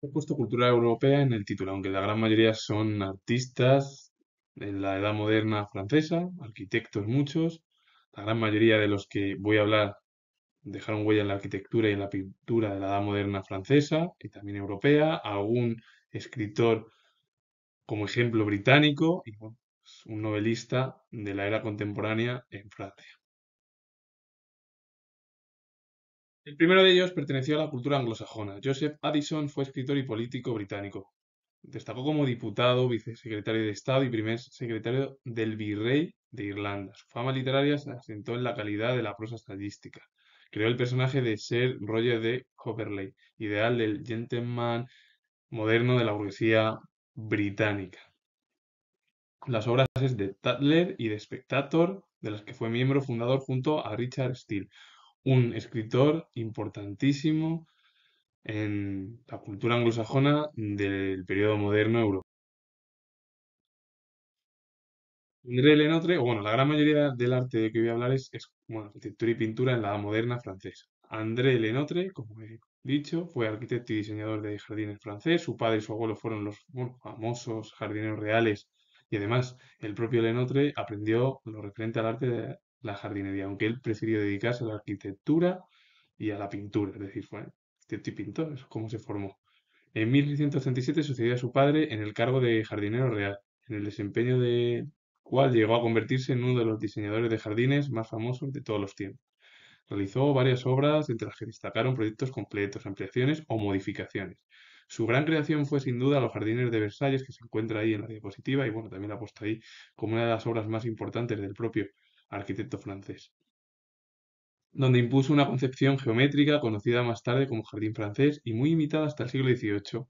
He puesto cultura europea en el título, aunque la gran mayoría son artistas en la edad moderna francesa, arquitectos muchos. La gran mayoría de los que voy a hablar dejaron huella en la arquitectura y en la pintura de la edad moderna francesa y también europea. Algún escritor como ejemplo británico y un novelista de la era contemporánea en Francia. El primero de ellos perteneció a la cultura anglosajona. Joseph Addison fue escritor y político británico. Destacó como diputado, vicesecretario de Estado y primer secretario del virrey de Irlanda. Su fama literaria se asentó en la calidad de la prosa estadística. Creó el personaje de Sir Roger de Coverley, ideal del gentleman moderno de la burguesía británica. Las obras es de Tatler y de Spectator, de las que fue miembro fundador junto a Richard Steele, un escritor importantísimo en la cultura anglosajona del periodo moderno europeo. André Lenotre, o bueno, la gran mayoría del arte de que voy a hablar es, arquitectura y pintura en la moderna francesa. André Lenotre, como he dicho, fue arquitecto y diseñador de jardines francés. Su padre y su abuelo fueron los famosos jardineros reales y además el propio Lenotre aprendió lo referente al arte de, la jardinería, aunque él prefirió dedicarse a la arquitectura y a la pintura, es decir, fue arquitecto y pintor, es como se formó. En 1637 sucedió a su padre en el cargo de jardinero real, en el desempeño de cual llegó a convertirse en uno de los diseñadores de jardines más famosos de todos los tiempos. Realizó varias obras, entre las que destacaron proyectos completos, ampliaciones o modificaciones. Su gran creación fue sin duda Los Jardines de Versalles, que se encuentra ahí en la diapositiva y bueno, también la ahí como una de las obras más importantes del propio arquitecto francés, donde impuso una concepción geométrica conocida más tarde como jardín francés y muy imitada hasta el siglo XVIII,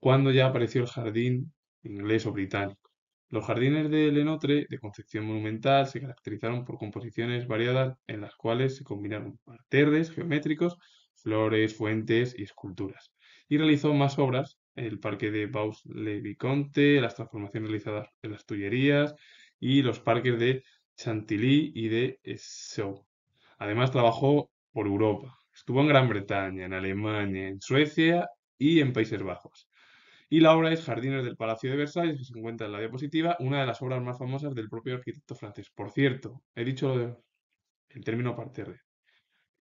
cuando ya apareció el jardín inglés o británico. Los jardines de Lenotre, de concepción monumental, se caracterizaron por composiciones variadas en las cuales se combinaron parterres geométricos, flores, fuentes y esculturas. Y realizó más obras, el parque de Baus-le-Vicomte, las transformaciones realizadas en las Tullerías y los parques de Chantilly y de Esso. Además trabajó por Europa. Estuvo en Gran Bretaña, en Alemania, en Suecia y en Países Bajos. Y la obra es Jardines del Palacio de Versalles, que se encuentra en la diapositiva, una de las obras más famosas del propio arquitecto francés. Por cierto, he dicho el término parterre.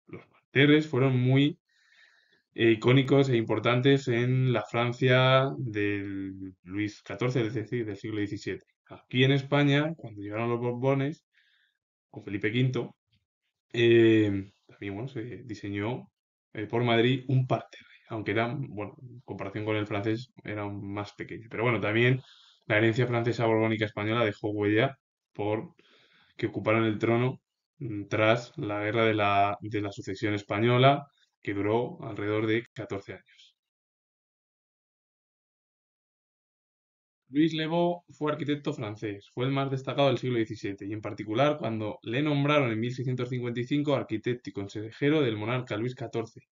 Los parterres fueron muy eh, icónicos e importantes en la Francia de Luis XIV, del siglo XVII. Aquí en España, cuando llegaron los Borbones, con Felipe V, em, también se diseñó eh, por Madrid un parterre, aunque era, bueno, en comparación con el francés, era más pequeño. Pero bueno, también la herencia francesa borbónica española dejó huella por que ocuparon el trono mm, tras la guerra de la, de la sucesión española, que duró alrededor de 14 años. Louis Levaux fue arquitecto francés, fue el más destacado del siglo XVII y en particular cuando le nombraron en 1655 arquitecto y consejero del monarca Luis XIV.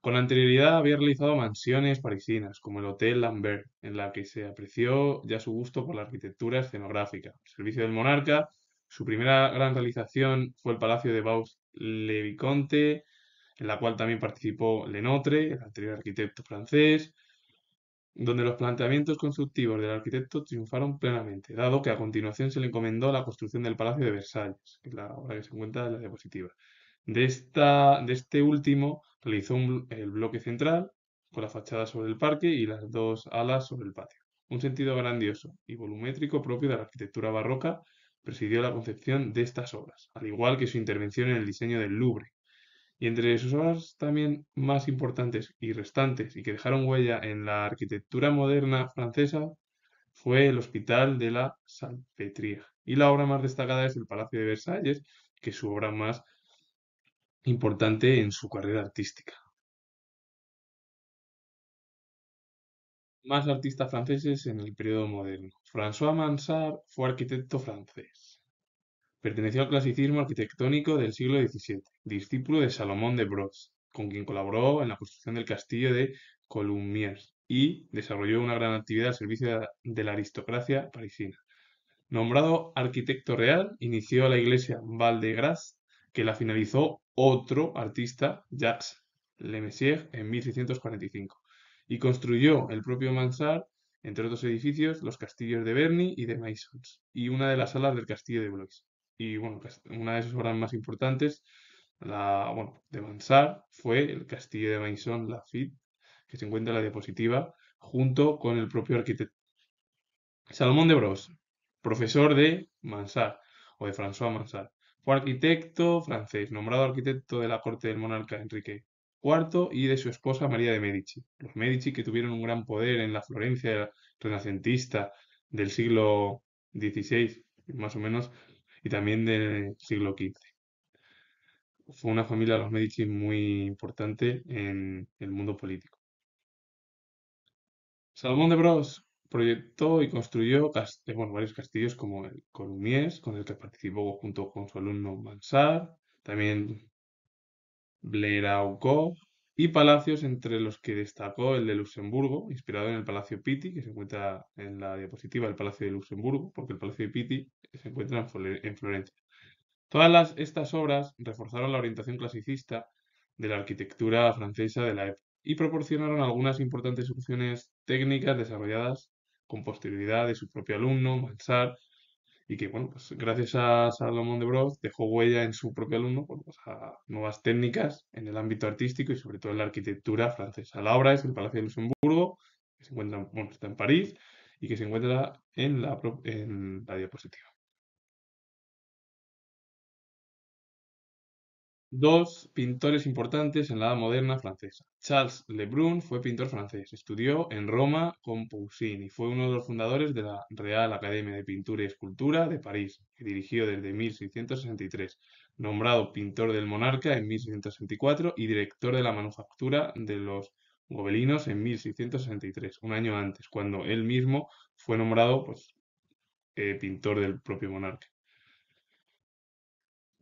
Con anterioridad había realizado mansiones parisinas, como el Hotel Lambert, en la que se apreció ya su gusto por la arquitectura escenográfica. servicio del monarca, su primera gran realización fue el Palacio de Vaux-le-Vicomte, en la cual también participó Lenotre, el anterior arquitecto francés, donde los planteamientos constructivos del arquitecto triunfaron plenamente, dado que a continuación se le encomendó la construcción del Palacio de Versalles, que es la obra que se encuentra en la diapositiva. De, esta, de este último realizó el bloque central, con la fachada sobre el parque y las dos alas sobre el patio. Un sentido grandioso y volumétrico propio de la arquitectura barroca presidió la concepción de estas obras, al igual que su intervención en el diseño del Louvre, y entre sus obras también más importantes y restantes y que dejaron huella en la arquitectura moderna francesa fue el Hospital de la Salpêtrière. Y la obra más destacada es el Palacio de Versalles, que es su obra más importante en su carrera artística. Más artistas franceses en el periodo moderno. François Mansart fue arquitecto francés. Perteneció al clasicismo arquitectónico del siglo XVII, discípulo de Salomón de Bros, con quien colaboró en la construcción del castillo de Columniers y desarrolló una gran actividad al servicio de la aristocracia parisina. Nombrado arquitecto real, inició la iglesia val de Grasse, que la finalizó otro artista, Jacques Lemessier, en 1645, y construyó el propio Mansard, entre otros edificios, los castillos de Berny y de Maisons, y una de las salas del castillo de Blois y bueno, una de sus obras más importantes, la, bueno, de Mansart, fue el castillo de Maison Lafitte, que se encuentra en la diapositiva, junto con el propio arquitecto. Salomón de Bros, profesor de Mansart, o de François Mansart, fue arquitecto francés, nombrado arquitecto de la corte del monarca Enrique IV y de su esposa María de Medici. Los Medici que tuvieron un gran poder en la Florencia renacentista del siglo XVI, más o menos y también del siglo XV. Fue una familia de los Medici muy importante en el mundo político. Salomón de Bros proyectó y construyó eh, varios castillos como el Columies, con el que participó junto con su alumno Mansart, también Blerauco y palacios entre los que destacó el de Luxemburgo, inspirado en el Palacio Pitti, que se encuentra en la diapositiva del Palacio de Luxemburgo, porque el Palacio de Pitti se encuentra en Florencia. Todas estas obras reforzaron la orientación clasicista de la arquitectura francesa de la época y proporcionaron algunas importantes soluciones técnicas desarrolladas con posterioridad de su propio alumno, Mansart, y que, bueno, pues gracias a Salomón de Bros dejó huella en su propio alumno a nuevas técnicas en el ámbito artístico y sobre todo en la arquitectura francesa. La obra es el Palacio de Luxemburgo, que se encuentra, bueno, está en París y que se encuentra en la, en la diapositiva. dos pintores importantes en la edad moderna francesa. Charles Lebrun fue pintor francés, estudió en Roma con Poussin y fue uno de los fundadores de la Real Academia de Pintura y Escultura de París, que dirigió desde 1663, nombrado pintor del monarca en 1664 y director de la manufactura de los gobelinos en 1663, un año antes, cuando él mismo fue nombrado pues, eh, pintor del propio monarca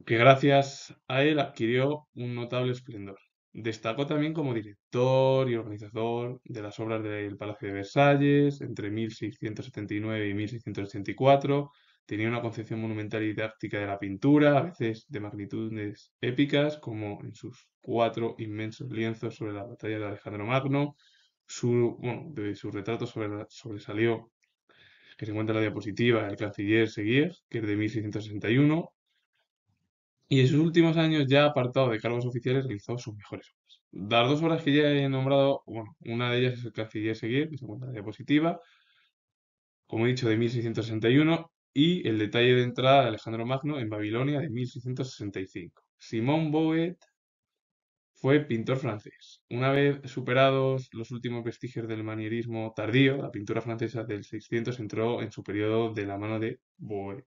que gracias a él adquirió un notable esplendor. Destacó también como director y organizador de las obras del Palacio de Versalles entre 1679 y 1684. Tenía una concepción monumental y didáctica de la pintura, a veces de magnitudes épicas, como en sus cuatro inmensos lienzos sobre la batalla de Alejandro Magno. Su, de su retrato sobre la, sobresalió, que se encuentra en la diapositiva, el canciller Seguier, que es de 1661, y en sus últimos años ya apartado de cargos oficiales realizó sus mejores obras. Las dos obras que ya he nombrado, bueno, una de ellas es el Seguir, que se encuentra en la diapositiva, como he dicho, de 1661, y el detalle de entrada de Alejandro Magno en Babilonia de 1665. Simón Boet fue pintor francés. Una vez superados los últimos vestigios del manierismo tardío, la pintura francesa del 600 entró en su periodo de la mano de Bouet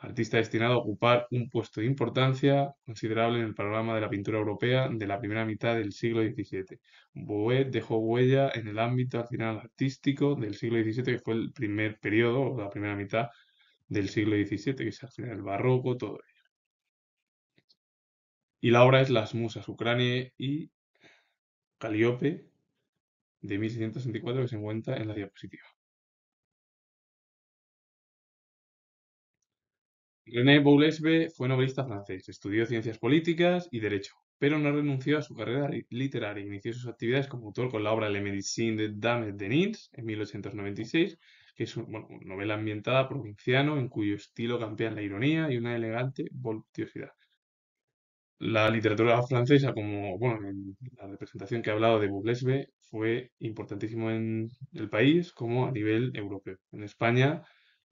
artista destinado a ocupar un puesto de importancia considerable en el panorama de la pintura europea de la primera mitad del siglo XVII. Bouet dejó huella en el ámbito final artístico del siglo XVII, que fue el primer periodo o la primera mitad del siglo XVII, que es al final el barroco, todo ello. Y la obra es Las Musas, Ucrania y Calliope, de 1664, que se encuentra en la diapositiva. René Boulesbe fue novelista francés, estudió ciencias políticas y derecho, pero no renunció a su carrera literaria. Inició sus actividades como autor con la obra Le Médecine de Dames de Nîmes* en 1896, que es una novela ambientada provinciano en cuyo estilo campean la ironía y una elegante voluptuosidad. La literatura francesa, como la representación que he hablado de Boulesbe, fue importantísimo en el país como a nivel europeo. En España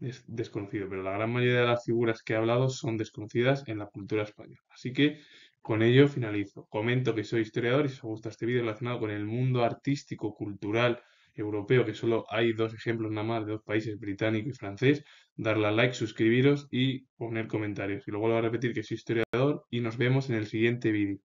es desconocido, pero la gran mayoría de las figuras que he hablado son desconocidas en la cultura española. Así que con ello finalizo. Comento que soy historiador y si os gusta este vídeo relacionado con el mundo artístico, cultural, europeo, que solo hay dos ejemplos nada más de dos países, británico y francés, darle a like, suscribiros y poner comentarios. Y luego lo voy a repetir que soy historiador y nos vemos en el siguiente vídeo.